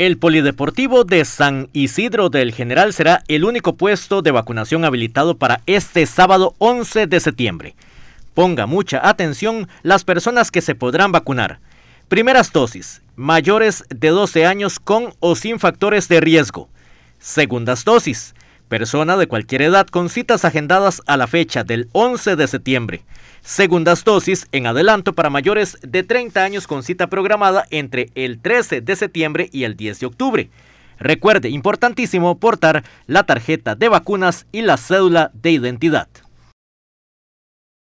El Polideportivo de San Isidro del General será el único puesto de vacunación habilitado para este sábado 11 de septiembre. Ponga mucha atención las personas que se podrán vacunar. Primeras dosis, mayores de 12 años con o sin factores de riesgo. Segundas dosis, Persona de cualquier edad con citas agendadas a la fecha del 11 de septiembre. Segundas dosis en adelanto para mayores de 30 años con cita programada entre el 13 de septiembre y el 10 de octubre. Recuerde, importantísimo portar la tarjeta de vacunas y la cédula de identidad.